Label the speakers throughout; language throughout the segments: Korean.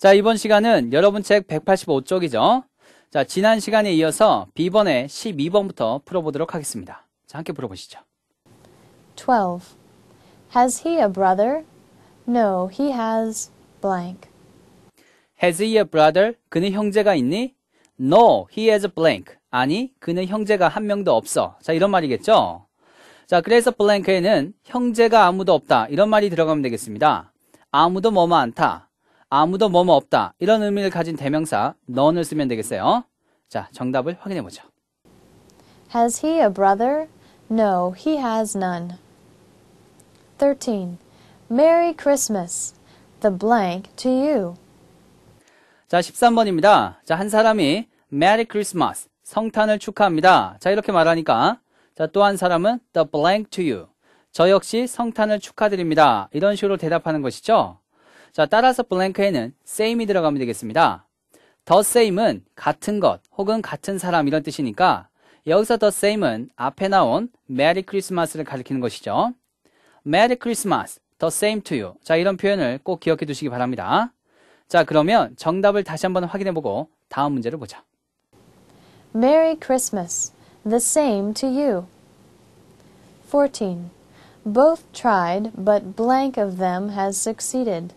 Speaker 1: 자, 이번 시간은 여러분 책 185쪽이죠. 자, 지난 시간에 이어서 B번의 12번부터 풀어보도록 하겠습니다. 자, 함께 풀어보시죠.
Speaker 2: 12. Has he a brother? No, he has blank.
Speaker 1: Has he a brother? 그는 형제가 있니? No, he has blank. 아니, 그는 형제가 한 명도 없어. 자, 이런 말이겠죠? 자, 그래서 blank에는 형제가 아무도 없다. 이런 말이 들어가면 되겠습니다. 아무도 뭐뭐 않다. 아무도 뭐뭐 없다 이런 의미를 가진 대명사 none을 쓰면 되겠어요. 자, 정답을 확인해 보죠.
Speaker 2: Has he a brother? No, he has none. 13. Merry Christmas. The blank to you.
Speaker 1: 자, 13번입니다. 자, 한 사람이 Merry Christmas. 성탄을 축하합니다. 자, 이렇게 말하니까 자, 또 한 사람은 the blank to you. 저 역시 성탄을 축하드립니다. 이런 식으로 대답하는 것이죠. 자, 따라서 블랭크에는 same이 들어가면 되겠습니다. the same은 같은 것 혹은 같은 사람 이런 뜻이니까 여기서 the same은 앞에 나온 r i s t m a s 를 가리키는 것이죠. 메리 크리스마스, the same to you. 자, 이런 표현을 꼭 기억해 두시기 바랍니다. 자, 그러면 정답을 다시 한번 확인해 보고 다음 문제를 보자.
Speaker 2: Merry Christmas. The same to you. 14. Both tried, but blank of them has succeeded.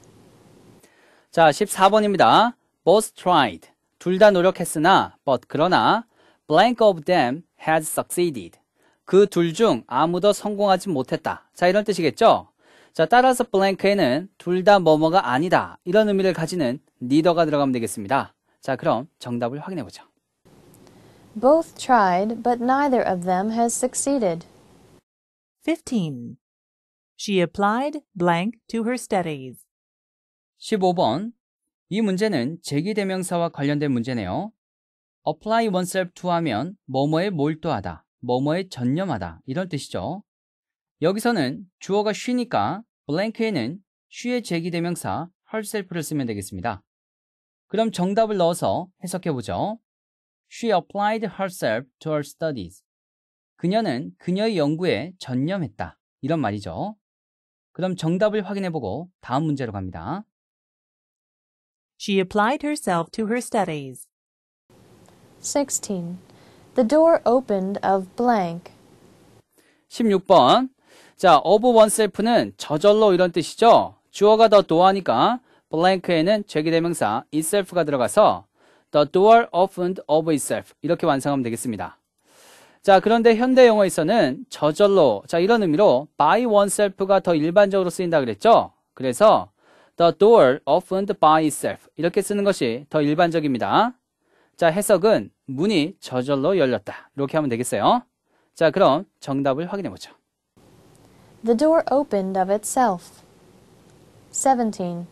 Speaker 1: 자, 14번입니다. Both tried. 둘 다 노력했으나, but 그러나, blank of them has succeeded. 그 둘 중 아무도 성공하지 못했다. 자, 이런 뜻이겠죠? 자, 따라서 blank에는 둘 다 뭐뭐가 아니다. 이런 의미를 가지는 neither가 들어가면 되겠습니다. 자, 그럼 정답을 확인해 보죠.
Speaker 2: Both tried, but neither of them has succeeded. 15.
Speaker 1: She applied blank to her studies. 15번. 이 문제는 제기대명사와 관련된 문제네요. apply oneself to 하면 뭐뭐에 몰두하다, 뭐뭐에 전념하다 이런 뜻이죠. 여기서는 주어가 쉬니까 블랭크에는 쉬의 제기대명사 herself를 쓰면 되겠습니다. 그럼 정답을 넣어서 해석해보죠. She applied herself to her studies. 그녀는 그녀의 연구에 전념했다. 이런 말이죠. 그럼 정답을 확인해보고 다음 문제로 갑니다. She applied herself to her studies.
Speaker 2: 16. The door opened of blank.
Speaker 1: 16번. 자, of oneself는 저절로 이런 뜻이죠. 주어가 더 도하니까 blank에는 제기대명사 itself가 들어가서 the door opened of itself 이렇게 완성하면 되겠습니다. 자, 그런데 현대 영어에서는 저절로 자, 이런 의미로 by oneself가 더 일반적으로 쓰인다 그랬죠? 그래서 The door opened by itself. 이렇게 쓰는 것이 더 일반적입니다. 자, 해석은 문이 저절로 열렸다. 이렇게 하면 되겠어요. 자, 그럼 정답을 확인해 보죠.
Speaker 2: The door opened of itself. 17.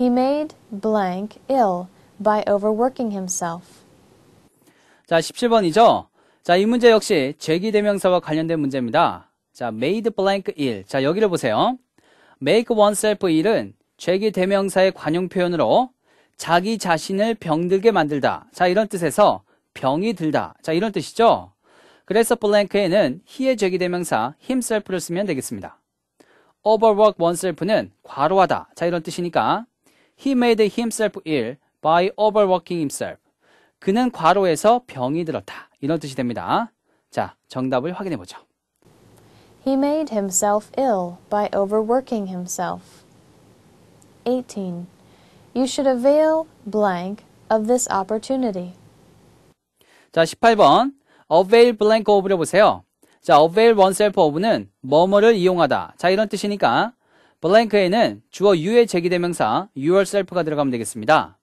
Speaker 2: He made blank ill by overworking himself.
Speaker 1: 자, 17번이죠. 자, 이 문제 역시 제기 대명사와 관련된 문제입니다. 자, made blank ill. 자, 여기를 보세요. make oneself ill은 죄기 대명사의 관용 표현으로 자기 자신을 병들게 만들다. 자, 이런 뜻에서 병이 들다. 자, 이런 뜻이죠. 그래서 블랭크에는 he의 죄기 대명사 himself를 쓰면 되겠습니다. overwork oneself는 과로하다. 자, 이런 뜻이니까 he made himself ill by overworking himself. 그는 과로해서 병이 들었다. 이런 뜻이 됩니다. 자, 정답을 확인해 보죠.
Speaker 2: He made himself ill by overworking himself. 18. You should avail blank of this opportunity.
Speaker 1: 자, 18번. avail blank of를 보세요. 자, avail oneself of는 뭐뭐를 이용하다. 자, 이런 뜻이니까 blank에는 주어 you의 제기대명사 yourself가 들어가면 되겠습니다.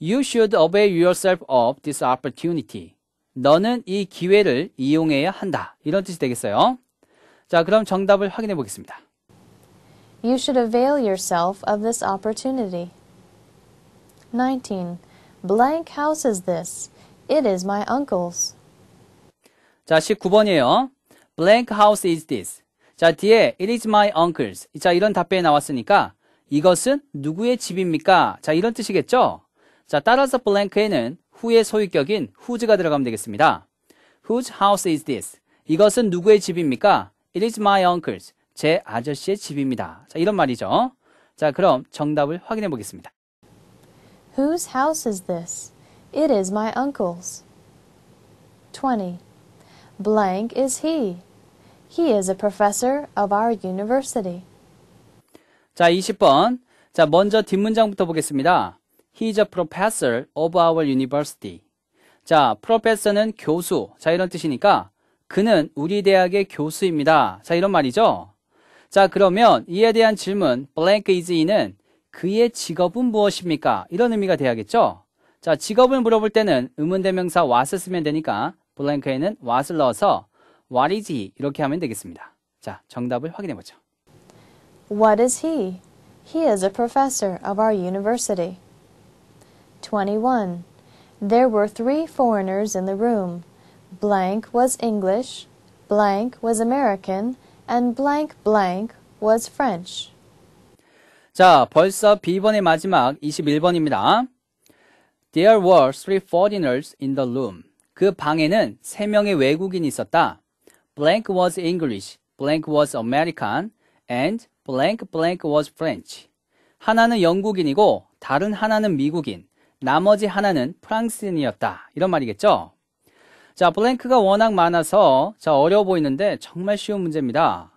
Speaker 1: You should avail yourself of this opportunity. 너는 이 기회를 이용해야 한다. 이런 뜻이 되겠어요. 자, 그럼 정답을 확인해 보겠습니다.
Speaker 2: You should avail yourself of this opportunity. 19. Blank house is this. It is my uncle's.
Speaker 1: 자, 19번이에요. Blank house is this. 자, 뒤에 it is my uncle's. 자, 이런 답변이 나왔으니까 이것은 누구의 집입니까? 자, 이런 뜻이겠죠? 자, 따라서 blank에는 who의 소유격인 whose가 들어가면 되겠습니다. Whose house is this? 이것은 누구의 집입니까? It is my uncle's. 제 아저씨의 집입니다. 자, 이런 말이죠. 자, 그럼 정답을 확인해 보겠습니다.
Speaker 2: Whose house is this? It is my uncle's. 20. Blank is he. He is a professor of our university.
Speaker 1: 자, 20번. 자, 먼저 뒷문장부터 보겠습니다. He's a professor of our university. 자, professor는 교수. 자, 이런 뜻이니까 그는 우리 대학의 교수입니다. 자, 이런 말이죠. 자, 그러면 이에 대한 질문 blank is in은 그의 직업은 무엇입니까? 이런 의미가 돼야겠죠? 자, 직업을 물어볼 때는 의문대명사 what을 쓰면 되니까 blank에는 what을 넣어서 what is he 이렇게 하면 되겠습니다. 자, 정답을 확인해 보죠.
Speaker 2: What is he? He is a professor of our university. 21. There were three foreigners in the room. Blank was English, blank was American, and blank blank was French.
Speaker 1: 자, 벌써 B번의 마지막 21번입니다. There were three foreigners in the room. 그 방에는 세 명의 외국인이 있었다. Blank was English, blank was American, and blank blank was French. 하나는 영국인이고 다른 하나는 미국인, 나머지 하나는 프랑스인이었다. 이런 말이겠죠? 자, 블랭크가 워낙 많아서 자, 어려워 보이는데 정말 쉬운 문제입니다.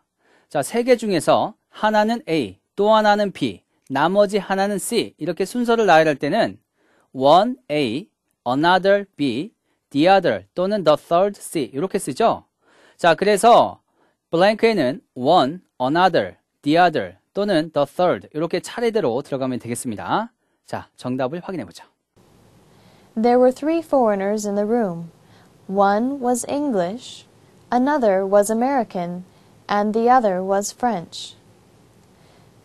Speaker 1: 자, 세 개 중에서 하나는 A, 또 하나는 B, 나머지 하나는 C 이렇게 순서를 나열할 때는 one A, another B, the other 또는 the third C 이렇게 쓰죠. 자, 그래서 블랭크에는 one, another, the other 또는 the third 이렇게 차례대로 들어가면 되겠습니다. 자, 정답을 확인해 보죠.
Speaker 2: There were three foreigners in the room. One was English, another was American, and the other was French.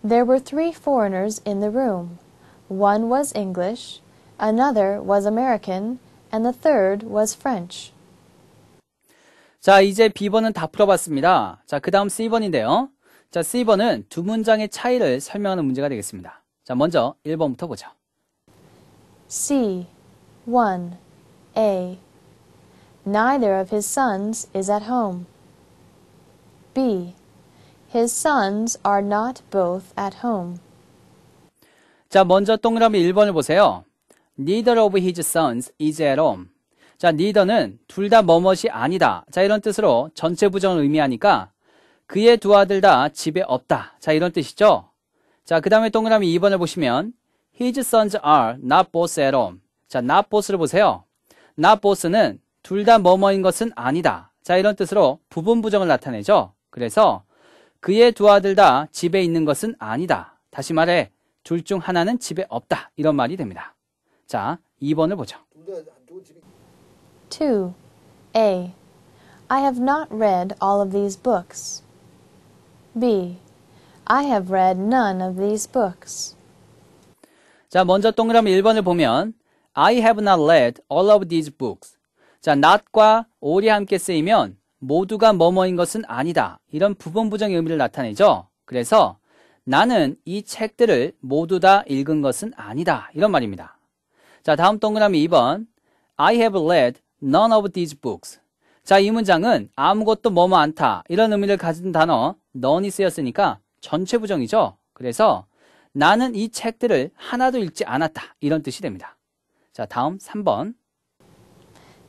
Speaker 2: There were three foreigners in the room. One was English, another was American, and the third was French.
Speaker 1: 자, 이제 B번은 다 풀어봤습니다. 자, 그 다음 C번인데요. 자, C번은 두 문장의 차이를 설명하는 문제가 되겠습니다. 자, 먼저 1번부터 보죠.
Speaker 2: C, 1, A. Neither of his sons is at home. B. His sons are not both at home.
Speaker 1: 자, 먼저 동그라미 1번을 보세요. Neither of his sons is at home. 자, neither는 둘 다 뭐뭇이 아니다. 자, 이런 뜻으로 전체 부정을 의미하니까 그의 두 아들 다 집에 없다. 자, 이런 뜻이죠. 자, 그 다음에 동그라미 2번을 보시면 His sons are not both at home. 자, not both를 보세요. not both는 둘다 뭐뭐인 것은 아니다. 자, 이런 뜻으로 부분 부정을 나타내죠. 그래서 그의 두 아들 다 집에 있는 것은 아니다. 다시 말해, 둘 중 하나는 집에 없다. 이런 말이 됩니다. 자, 2번을 보죠. 2.
Speaker 2: A. I have not read all of these books. B. I have read none of these books.
Speaker 1: 자, 먼저 동그라미 1번을 보면 I have not read all of these books. 자, not과 all이 함께 쓰이면 모두가 뭐뭐인 것은 아니다. 이런 부분 부정의 의미를 나타내죠. 그래서 나는 이 책들을 모두 다 읽은 것은 아니다. 이런 말입니다. 자, 다음 동그라미 2번. I have read none of these books. 자, 이 문장은 아무것도 뭐뭐 않다. 이런 의미를 가진 단어 none이 쓰였으니까 전체 부정이죠. 그래서 나는 이 책들을 하나도 읽지 않았다. 이런 뜻이 됩니다. 자, 다음 3번.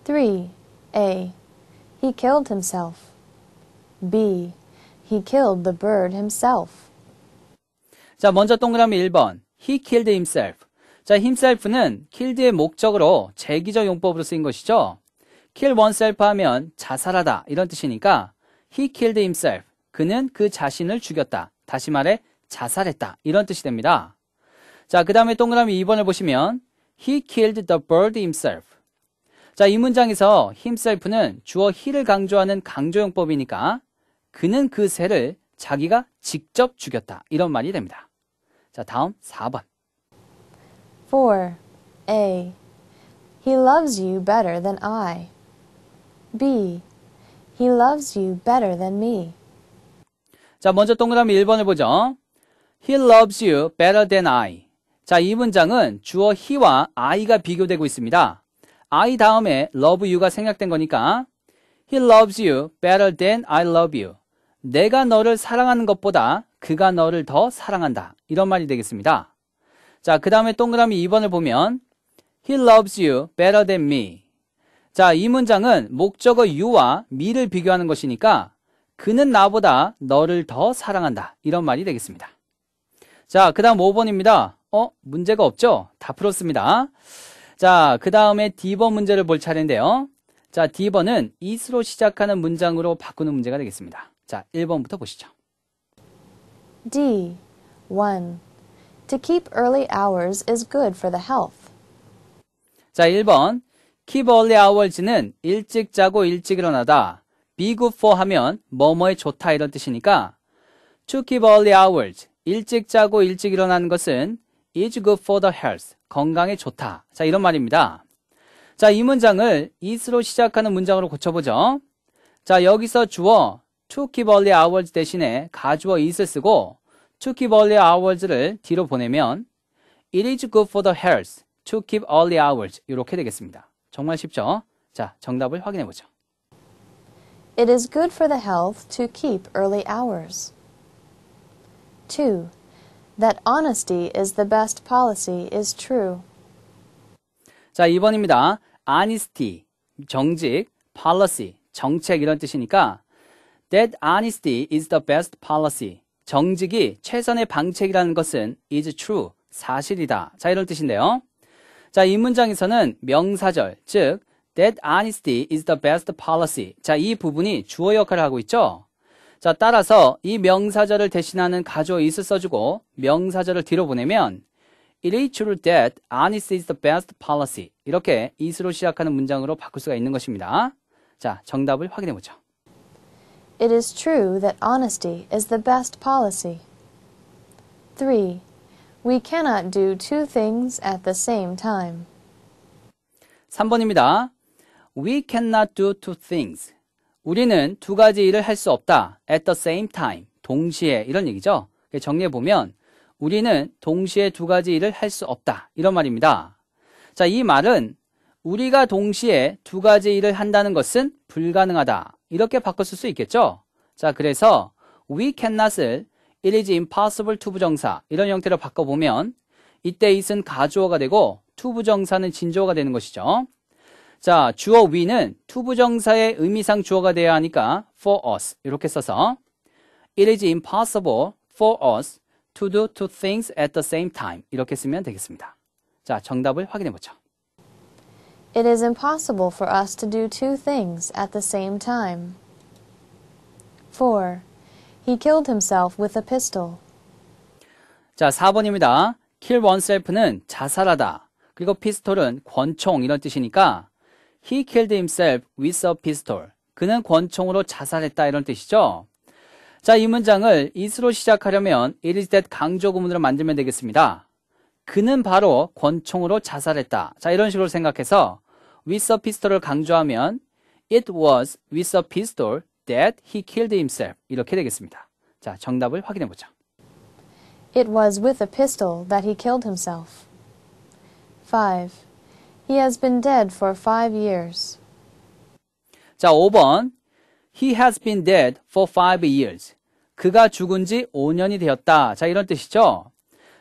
Speaker 2: 3. A. He killed himself. B. He killed the bird himself.
Speaker 1: 자, 먼저 동그라미 1번. He killed himself. 자, himself는 killed의 목적으로 제기적 용법으로 쓰인 것이죠. kill oneself 하면 자살하다 이런 뜻이니까 he killed himself. 그는 그 자신을 죽였다. 다시 말해 자살했다. 이런 뜻이 됩니다. 자, 그 다음에 동그라미 2번을 보시면 he killed the bird himself. 자, 이 문장에서 himself는 주어 he를 강조하는 강조용법이니까 그는 그 새를 자기가 직접 죽였다. 이런 말이 됩니다. 자, 다음 4번.
Speaker 2: 4. A. He loves you better than I. B. He loves you better than me.
Speaker 1: 자, 먼저 동그라미 1번을 보죠. He loves you better than I. 자, 이 문장은 주어 he와 I가 비교되고 있습니다. I 다음에 love you가 생략된 거니까 He loves you better than I love you. 내가 너를 사랑하는 것보다 그가 너를 더 사랑한다. 이런 말이 되겠습니다. 자, 그 다음에 동그라미 2번을 보면 He loves you better than me. 자, 이 문장은 목적어 you와 me를 비교하는 것이니까 그는 나보다 너를 더 사랑한다. 이런 말이 되겠습니다. 자, 그 다음 5번입니다. 어? 문제가 없죠? 다 풀었습니다. 자, 그 다음에 D번 문제를 볼 차례인데요. 자, D번은 이스로 시작하는 문장으로 바꾸는 문제가 되겠습니다. 자, 1번부터 보시죠.
Speaker 2: D. 1. To keep early hours is good for the health.
Speaker 1: 자, 1번. keep early hours는 일찍 자고 일찍 일어나다. be good for 하면 뭐뭐에 좋다 이런 뜻이니까 to keep early hours, 일찍 자고 일찍 일어나는 것은 is good for the health, 건강에 좋다. 자, 이런 말입니다. 자, 이 문장을 is로 시작하는 문장으로 고쳐보죠. 자, 여기서 주어 to keep early hours 대신에 가주어 is을 쓰고 to keep early hours를 뒤로 보내면 it is good for the health to keep early hours 이렇게 되겠습니다. 정말 쉽죠? 자, 정답을 확인해 보죠.
Speaker 2: It is good for the health to keep early hours. 2. that honesty is the best policy is true.
Speaker 1: 자, 2번입니다. honesty, 정직, policy, 정책 이런 뜻이니까 that honesty is the best policy. 정직이 최선의 방책이라는 것은 is true, 사실이다. 자, 이런 뜻인데요. 자, 이 문장에서는 명사절, 즉 that honesty is the best policy. 자, 이 부분이 주어 역할을 하고 있죠. 자, 따라서 이 명사절을 대신하는 가조 is 써주고 명사절을 뒤로 보내면 It is true that honesty is the best policy. 이렇게 is로 시작하는 문장으로 바꿀 수가 있는 것입니다. 자, 정답을 확인해 보죠.
Speaker 2: It is true that honesty is the best policy. 3. We cannot do two things at the same
Speaker 1: time. 3번입니다. We cannot do two things. 우리는 두 가지 일을 할 수 없다. at the same time. 동시에. 이런 얘기죠. 정리해보면 우리는 동시에 두 가지 일을 할 수 없다. 이런 말입니다. 자, 이 말은 우리가 동시에 두 가지 일을 한다는 것은 불가능하다. 이렇게 바꿨을 수 있겠죠? 자, 그래서 we cannot을 it is impossible to 부정사 이런 형태로 바꿔보면 이때 it은 가주어가 되고 to 부정사는 진주어가 되는 것이죠. 자, 주어 we는 투부정사의 의미상 주어가 되어야 하니까 for us 이렇게 써서 It is impossible for us to do two things at the same time 이렇게 쓰면 되겠습니다. 자, 정답을 확인해 보죠.
Speaker 2: It is impossible for us to do two things at the same time. 4. He killed himself with a
Speaker 1: pistol. 자, 4번입니다. kill oneself는 자살하다. 그리고 피스톨은 권총 이런 뜻이니까 He killed himself with a pistol. 그는 권총으로 자살했다 이런 뜻이죠. 자, 이 문장을 is로 시작하려면 it is that 강조 구문으로 만들면 되겠습니다. 그는 바로 권총으로 자살했다. 자, 이런 식으로 생각해서 with a pistol을 강조하면 it was with a pistol that he killed himself. 이렇게 되겠습니다. 자, 정답을 확인해 보죠.
Speaker 2: It was with a pistol that he killed himself. 5. He has been dead for five years.
Speaker 1: 자, 5번. He has been dead for five years. 그가 죽은 지 5년이 되었다. 자, 이런 뜻이죠.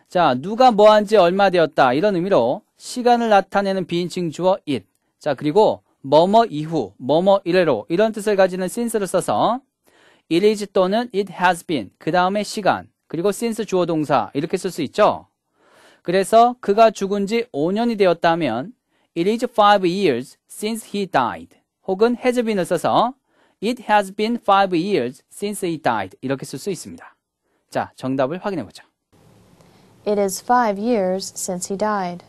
Speaker 1: 자, 누가 뭐한지 얼마 되었다. 이런 의미로 시간을 나타내는 비인칭 주어 it. 자, 그리고 뭐뭐 이후, 뭐뭐 이래로 이런 뜻을 가지는 since를 써서 it is 또는 it has been, 그 다음에 시간, 그리고 since 주어 동사 이렇게 쓸 수 있죠. 그래서 그가 죽은 지 5년이 되었다면 It is five years since he died. 혹은 has been을 써서 It has been five years since he died. 이렇게 쓸 수 있습니다. 자, 정답을 확인해 보죠.
Speaker 2: It is five years since he died.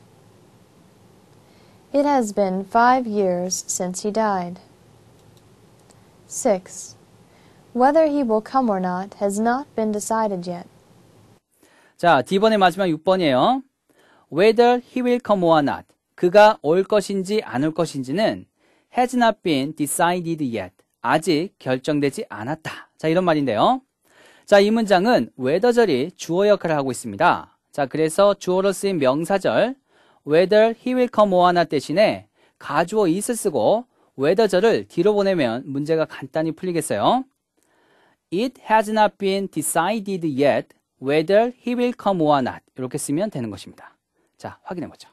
Speaker 2: It has been five years since he died. 6. Whether he will come or not has not been decided yet.
Speaker 1: 자, 이번에 마지막 6번이에요. Whether he will come or not. 그가 올 것인지 안 올 것인지는 has not been decided yet. 아직 결정되지 않았다. 자, 이런 말인데요. 자, 이 문장은 웨더절이 주어 역할을 하고 있습니다. 자, 그래서 주어로 쓰인 명사절 whether he will come or not 대신에 가주어 is을 쓰고 웨더절을 뒤로 보내면 문제가 간단히 풀리겠어요. It has not been decided yet whether he will come or not. 이렇게 쓰면 되는 것입니다. 자, 확인해 보죠.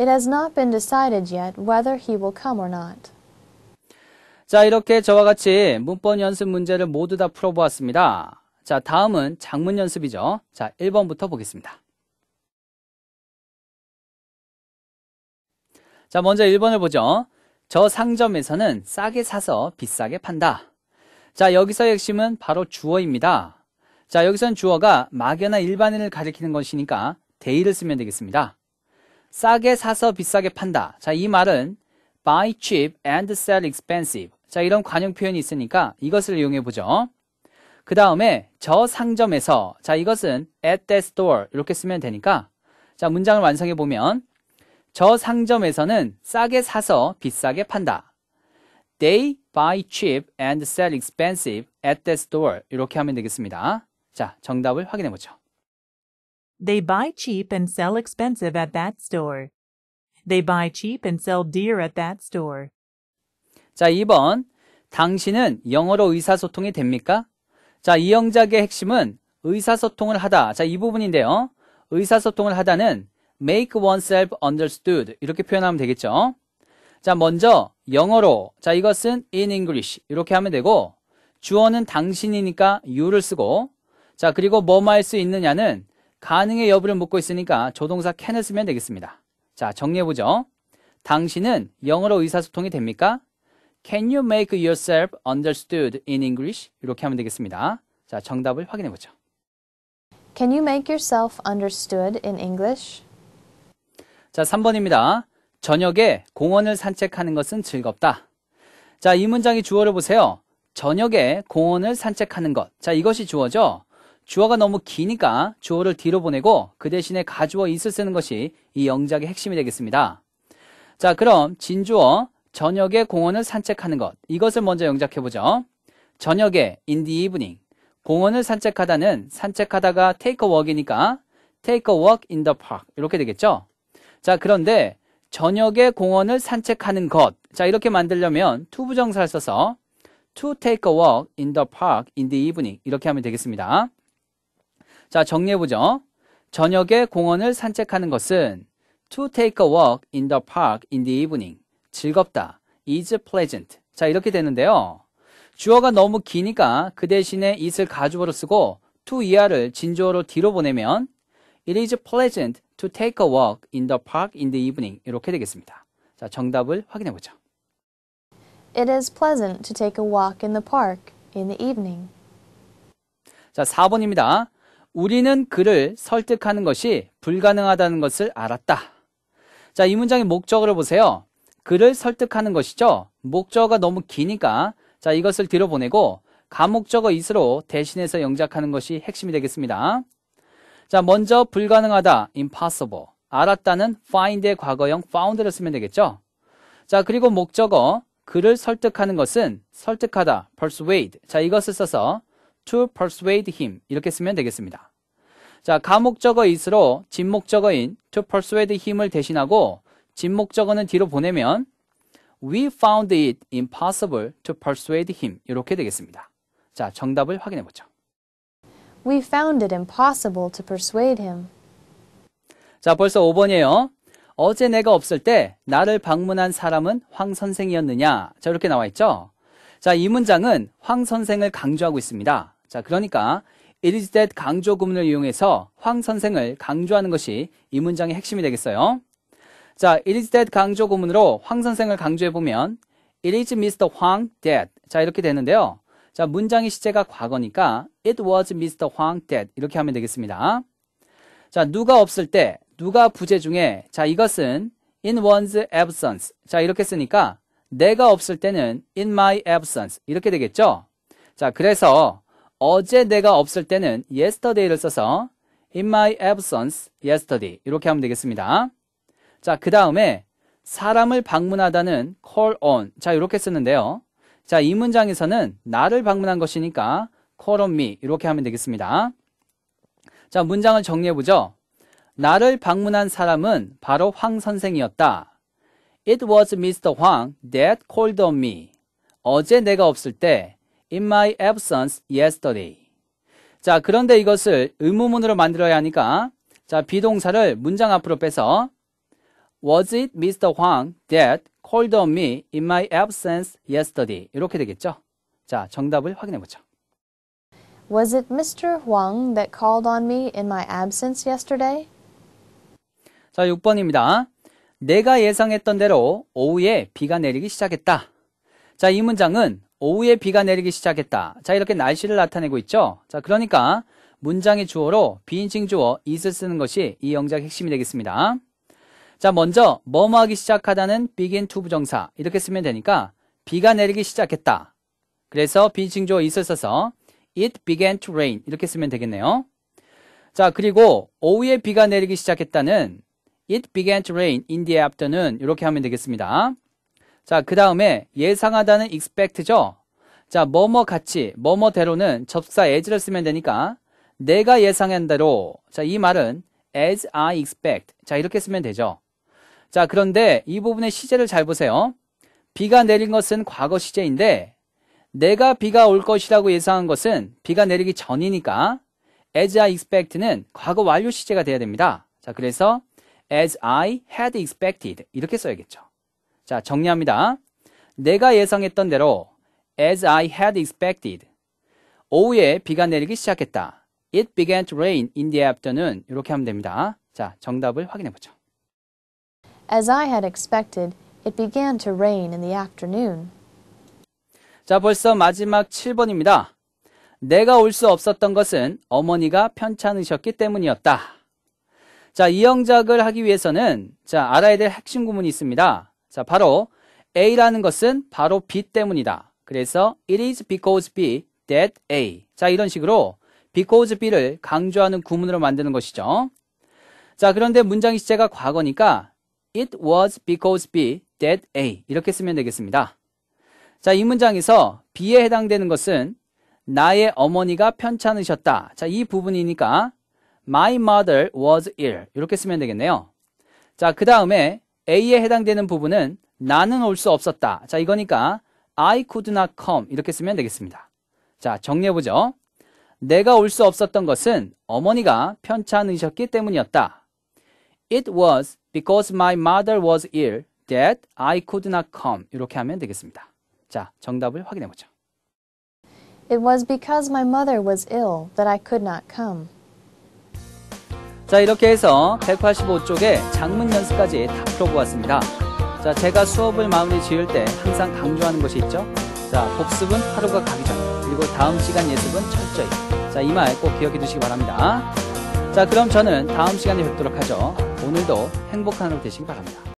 Speaker 2: It has not been decided yet whether he will come or not.
Speaker 1: 자, 이렇게 저와 같이 문법 연습 문제를 모두 다 풀어보았습니다. 자, 다음은 작문 연습이죠. 자, 1번부터 보겠습니다. 자, 먼저 1번을 보죠. 저 상점에서는 싸게 사서 비싸게 판다. 자, 여기서의 핵심은 바로 주어입니다. 자, 여기서는 주어가 막연한 일반인을 가리키는 것이니까 대의를 쓰면 되겠습니다. 싸게 사서 비싸게 판다. 자, 이 말은 buy cheap and sell expensive. 자, 이런 관용 표현이 있으니까 이것을 이용해 보죠. 그 다음에 저 상점에서 자, 이것은 at t h e store 이렇게 쓰면 되니까 자, 문장을 완성해 보면 저 상점에서는 싸게 사서 비싸게 판다. They buy cheap and sell expensive at t h e store. 이렇게 하면 되겠습니다. 자, 정답을 확인해 보죠.
Speaker 2: They buy cheap and sell expensive at that
Speaker 1: store. They buy cheap and sell dear at that store. 자, 2번. 당신은 영어로 의사소통이 됩니까? 자, 이 영작의 핵심은 의사소통을 하다. 자, 이 부분인데요. 의사소통을 하다는 make oneself understood 이렇게 표현하면 되겠죠. 자, 먼저 영어로. 자, 이것은 in English 이렇게 하면 되고 주어는 당신이니까 you를 쓰고 자, 그리고 뭐뭐 할수 있느냐는 가능의 여부를 묻고 있으니까 조동사 캔을 쓰면 되겠습니다. 자, 정리해보죠. 당신은 영어로 의사소통이 됩니까? Can you make yourself understood in English? 이렇게 하면 되겠습니다. 자, 정답을 확인해보죠.
Speaker 2: Can you make yourself understood in English?
Speaker 1: 자, 3번입니다. 저녁에 공원을 산책하는 것은 즐겁다. 자, 이 문장의 주어를 보세요. 저녁에 공원을 산책하는 것. 자, 이것이 주어죠. 주어가 너무 기니까 주어를 뒤로 보내고 그 대신에 가주어 있을 쓰는 것이 이 영작의 핵심이 되겠습니다. 자, 그럼 진주어 저녁에 공원을 산책하는 것 이것을 먼저 영작해 보죠. 저녁에 in the evening 공원을 산책하다는 산책하다가 take a walk이니까 take a walk in the park 이렇게 되겠죠. 자, 그런데 저녁에 공원을 산책하는 것 자, 이렇게 만들려면 to 부정사를 써서 to take a walk in the park in the evening 이렇게 하면 되겠습니다. 자, 정리해보죠. 저녁에 공원을 산책하는 것은 to take a walk in the park in the evening. 즐겁다. is pleasant. 자, 이렇게 되는데요. 주어가 너무 기니까 그 대신에 it을 가주어로 쓰고 to 이하를 진주어로 뒤로 보내면 it is pleasant to take a walk in the park in the evening. 이렇게 되겠습니다. 자, 정답을 확인해 보죠.
Speaker 2: It is pleasant to take a walk in the park in the evening.
Speaker 1: 자, 4번입니다. 우리는 그를 설득하는 것이 불가능하다는 것을 알았다. 자, 이 문장의 목적을 보세요. 그를 설득하는 것이죠. 목적어가 너무 기니까 자, 이것을 뒤로 보내고 감목적어 이스로 대신해서 영작하는 것이 핵심이 되겠습니다. 자, 먼저 불가능하다 impossible. 알았다는 find의 과거형 found를 쓰면 되겠죠. 자, 그리고 목적어 그를 설득하는 것은 설득하다 persuade. 자, 이것을 써서 to persuade him 이렇게 쓰면 되겠습니다. 자, 가목적어 is로 진목적어인 to persuade him을 대신하고 진목적어는 뒤로 보내면 we found it impossible to persuade him 이렇게 되겠습니다. 자, 정답을 확인해 보죠.
Speaker 2: We found it impossible to persuade him.
Speaker 1: 자, 벌써 5번이에요. 어제 내가 없을 때 나를 방문한 사람은 황 선생이었느냐? 자, 이렇게 나와 있죠? 자, 이 문장은 황 선생을 강조하고 있습니다. 자, 그러니까 it is that 강조 구문을 이용해서 황 선생을 강조하는 것이 이 문장의 핵심이 되겠어요. 자, it is that 강조 구문으로 황 선생을 강조해 보면 it is Mr. Huang that 자, 이렇게 되는데요. 자, 문장의 시제가 과거니까 it was Mr. Huang that 이렇게 하면 되겠습니다. 자, 누가 없을 때 누가 부재 중에 자, 이것은 in one's absence 자, 이렇게 쓰니까 내가 없을 때는 in my absence 이렇게 되겠죠? 자, 그래서 어제 내가 없을 때는 yesterday를 써서 in my absence yesterday 이렇게 하면 되겠습니다. 자, 그 다음에 사람을 방문하다는 call on 자, 이렇게 쓰는데요. 자, 이 문장에서는 나를 방문한 것이니까 call on me 이렇게 하면 되겠습니다. 자, 문장을 정리해보죠. 나를 방문한 사람은 바로 황 선생이었다. It was Mr. Huang that called on me. 어제 내가 없을 때 in my absence yesterday. 자, 그런데 이것을 의무문으로 만들어야 하니까 자, 비동사를 문장 앞으로 빼서 Was it Mr. Huang that called on me in my absence yesterday? 이렇게 되겠죠? 자, 정답을 확인해 보죠.
Speaker 2: Was it Mr. Huang that called on me in my absence yesterday?
Speaker 1: 자, 6번입니다. 내가 예상했던 대로 오후에 비가 내리기 시작했다. 자, 이 문장은 오후에 비가 내리기 시작했다. 자, 이렇게 날씨를 나타내고 있죠. 자, 그러니까 문장의 주어로 비인칭 주어 이스 쓰는 것이 이 영작 의 핵심이 되겠습니다. 자, 먼저 뭐뭐 하기 시작하다는 begin to 부정사 이렇게 쓰면 되니까 비가 내리기 시작했다. 그래서 비인칭 주어 이스 써서 it began to rain 이렇게 쓰면 되겠네요. 자, 그리고 오후에 비가 내리기 시작했다는 It began to rain in the afternoon. 이렇게 하면 되겠습니다. 자, 그 다음에 예상하다는 expect죠. 자, 뭐뭐 같이, 뭐뭐대로는 접사 as를 쓰면 되니까 내가 예상한 대로. 자, 이 말은 as I expect. 자, 이렇게 쓰면 되죠. 자, 그런데 이 부분의 시제를 잘 보세요. 비가 내린 것은 과거 시제인데 내가 비가 올 것이라고 예상한 것은 비가 내리기 전이니까 as I expect는 과거 완료 시제가 돼야 됩니다. 자, 그래서 as I had expected 이렇게 써야겠죠. 자, 정리합니다. 내가 예상했던 대로 as I had expected 오후에 비가 내리기 시작했다. It began to rain in the afternoon 이렇게 하면 됩니다. 자, 정답을 확인해 보죠.
Speaker 2: As I had expected, it began to rain in the afternoon.
Speaker 1: 자, 벌써 마지막 7번입니다. 내가 올 수 없었던 것은 어머니가 편찮으셨기 때문이었다. 자, 이 영작을 하기 위해서는 자, 알아야 될 핵심 구문이 있습니다. 자, 바로 A라는 것은 바로 B 때문이다. 그래서 it is because B that A. 자, 이런 식으로 because B를 강조하는 구문으로 만드는 것이죠. 자, 그런데 문장 시제가 과거니까 it was because B that A 이렇게 쓰면 되겠습니다. 자, 이 문장에서 B에 해당되는 것은 나의 어머니가 편찮으셨다. 자, 이 부분이니까 My mother was ill. 이렇게 쓰면 되겠네요. 자, 그 다음에 A에 해당되는 부분은 나는 올 수 없었다. 자, 이거니까 I could not come. 이렇게 쓰면 되겠습니다. 자, 정리해보죠. 내가 올 수 없었던 것은 어머니가 편찮으셨기 때문이었다. It was because my mother was ill that I could not come. 이렇게 하면 되겠습니다. 자, 정답을 확인해보죠.
Speaker 2: It was because my mother was ill that I could not come.
Speaker 1: 자 이렇게 해서 185쪽에 장문 연습까지 다 풀어보았습니다. 자 제가 수업을 마무리 지을 때 항상 강조하는 것이 있죠. 자 복습은 하루가 가기 전 그리고 다음 시간 예습은 철저히 자 이 말 꼭 기억해 두시기 바랍니다. 자 그럼 저는 다음 시간에 뵙도록 하죠. 오늘도 행복한 하루 되시기 바랍니다.